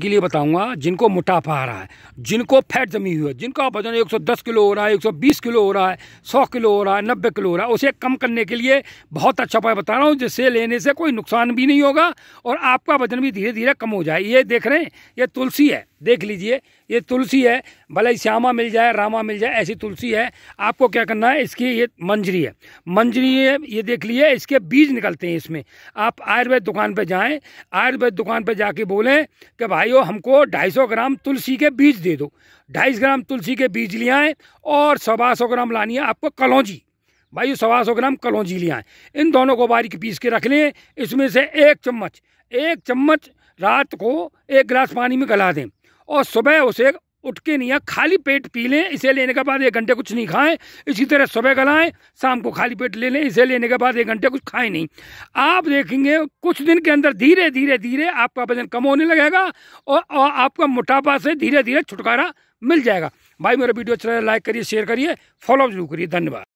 के लिए बताऊंगा जिनको मोटापा आ रहा है जिनको फैट जमी हुई है जिनका वजन 110 किलो हो रहा है 120 किलो हो रहा है 100 किलो हो रहा है 90 किलो हो रहा है उसे कम करने के लिए बहुत अच्छा उपाय बता रहा हूँ जिससे लेने से कोई नुकसान भी नहीं होगा और आपका वजन भी धीरे धीरे कम हो जाए ये देख रहे हैं ये तुलसी है देख लीजिए ये तुलसी है भले श्यामा मिल जाए रामा मिल जाए ऐसी तुलसी है आपको क्या करना है इसकी ये मंजरी है मंजरी है ये देख लीजिए इसके बीज निकलते हैं इसमें आप आयुर्वेद दुकान पर जाएँ आयुर्वेद दुकान पर जाके बोलें कि भाई भाइयों हमको 250 ग्राम तुलसी के बीज दे दो 250 ग्राम तुलसी के बीज ले आएँ और सवा सौ ग्राम लानी है आपको कलौजी भाई सवा सौ ग्राम कलौजी ले आएँ इन दोनों को बारीक पीस के रख लें इसमें से एक चम्मच एक चम्मच रात को एक गिलास पानी में गला दें और सुबह उसे उठ के नहीं खाली पेट पी लें इसे लेने के बाद एक घंटे कुछ नहीं खाएं इसी तरह सुबह गलाएं शाम को खाली पेट ले लें इसे लेने के बाद एक घंटे कुछ खाएं नहीं आप देखेंगे कुछ दिन के अंदर धीरे धीरे धीरे आपका वजन कम होने लगेगा और, और आपका मोटापा से धीरे धीरे छुटकारा मिल जाएगा भाई मेरा वीडियो अच्छा लाइक करिए शेयर करिए फॉलो जरूर करिए धन्यवाद